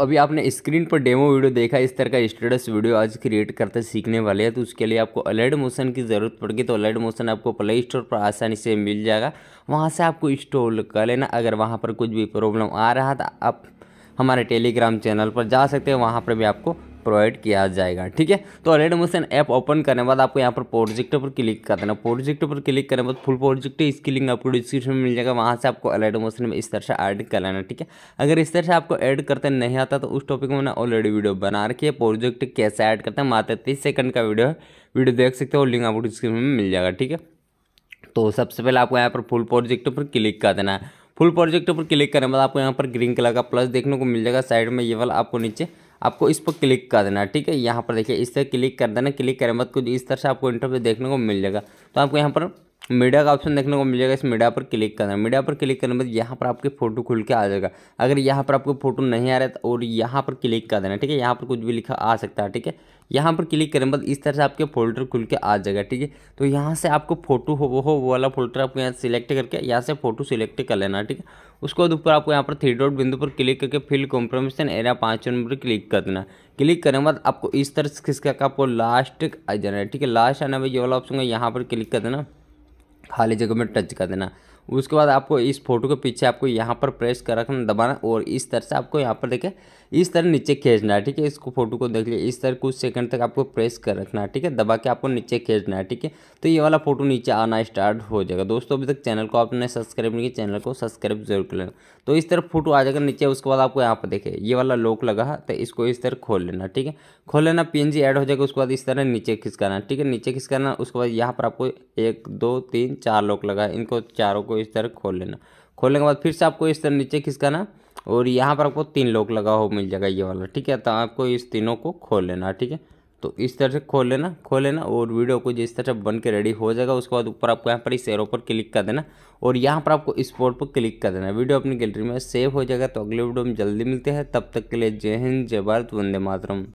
अभी आपने स्क्रीन पर डेमो वीडियो देखा इस तरह का स्टेटस वीडियो आज क्रिएट करते सीखने वाले हैं तो उसके लिए आपको अलर्ट मोशन की ज़रूरत पड़ेगी तो अलर्ट मोशन आपको प्ले स्टोर पर आसानी से मिल जाएगा वहाँ से आपको इंस्टॉल कर लेना अगर वहाँ पर कुछ भी प्रॉब्लम आ रहा था तो आप हमारे टेलीग्राम चैनल पर जा सकते हैं वहाँ पर भी आपको प्रोवाइड किया जाएगा ठीक है तो रेड मोशन ऐप ओपन करने के बाद आपको यहाँ पर प्रोजेक्ट पर क्लिक कर देना प्रोजेक्ट पर क्लिक करने के बाद फुल प्रोजेक्ट इसकी लिंक आपको डिस्क्रिप्शन में मिल जाएगा वहाँ से आपको रेड मोशन में इस तरह से ऐड कर लेना ठीक है अगर इस तरह से आपको ऐड करते नहीं आता तो उस टॉपिक में मैंने ऑलरेडी वीडियो बना रखी है प्रोजेक्ट कैसे ऐड करते हैं मात्र तीस सेकंड का वीडियो है वीडियो देख सकते हो लिंक आपको डिस्क्रिप्शन में मिल जाएगा ठीक है तो सबसे पहले आपको यहाँ पर फुल प्रोजेक्ट पर क्लिक कर देना है फुल प्रोजेक्ट पर क्लिक करने के बाद आपको यहाँ पर ग्रीन कलर का प्लस देखने को मिल जाएगा साइड में ये वाला आपको नीचे आपको इस पर क्लिक कर देना ठीक है यहाँ पर देखिए इस तरह क्लिक कर देना क्लिक करने बाद मतलब कुछ इस तरह से आपको इंटरव्यू देखने को मिल जाएगा तो आपको यहाँ पर मीडिया का ऑप्शन देखने को मिल जाएगा इस मीडिया पर क्लिक करना मीडिया पर क्लिक करने पर यहाँ पर आपके फ़ोटो खुल के आ जाएगा अगर यहाँ पर आपको फोटो नहीं आ रहा है तो और यहाँ पर क्लिक कर देना ठीक है यहाँ पर कुछ भी लिखा आ सकता है ठीक है यहाँ पर क्लिक करने बाद इस तरह से आपके फोल्डर खुल के आ जाएगा ठीक है तो यहाँ से आपको फोटो हो वो हो वो वाला फोल्डर आपको यहाँ सेलेक्ट करके यहाँ से फोटो सिलेक्ट कर लेना ठीक है उसके बाद ऊपर आपको यहाँ पर थ्री डॉट बिंदु पर क्लिक करके फिल कॉम्प्रोमेशन एरिया पाँच नंबर पर क्लिक कर देना क्लिक करने के बाद आपको इस तरह से खिसका आपको लास्ट आ जाना है ठीक है लास्ट आना भाई ये वाला ऑप्शन है यहाँ पर क्लिक कर देना खाली जगह में टच कर देना उसके बाद आपको इस फोटो के पीछे आपको यहाँ पर प्रेस कर रखना दबाना और इस तरह से आपको यहाँ पर देखें इस तरह नीचे खींचना है ठीक है इसको फोटो को देख लिया इस तरह कुछ सेकंड तक आपको प्रेस कर रखना है ठीक है दबा के आपको नीचे खींचना है ठीक है तो ये वाला फोटो नीचे आना स्टार्ट हो जाएगा दोस्तों अभी तक चैनल को आपने सब्सक्राइब नहीं किया चैनल को सब्सक्राइब जरूर कर लेना तो इस तरह फोटो आ जाएगा नीचे उसके बाद आपको यहाँ पर देखे ये वाला लॉक लगा तो इसको इस तरह खोल लेना ठीक है खोल लेना पी ऐड हो जाएगा उसके बाद इस तरह नीचे खिसकाना ठीक है नीचे खिसकाना उसके बाद यहाँ पर आपको एक दो तीन चार लॉक लगा इनको चारों को इस तरह खोल लेना खोलने के बाद फिर से आपको इस तरह नीचे खिसकाना और यहाँ पर आपको तीन लॉक लगा हो मिल जाएगा ये वाला ठीक है तो आपको इस तीनों को खोल लेना ठीक है तो इस तरह से खोल लेना खोल लेना और वीडियो को जिस तरह से बन के रेडी हो जाएगा उसके बाद ऊपर आपको यहाँ पर इस एरो पर क्लिक कर देना और यहाँ पर आपको इस बोर्ड पर क्लिक कर देना वीडियो अपनी गैलरी में सेव हो जाएगा तो अगले वीडियो में जल्दी मिलते हैं तब तक के लिए जय हिंद जय भारत वंदे मातरम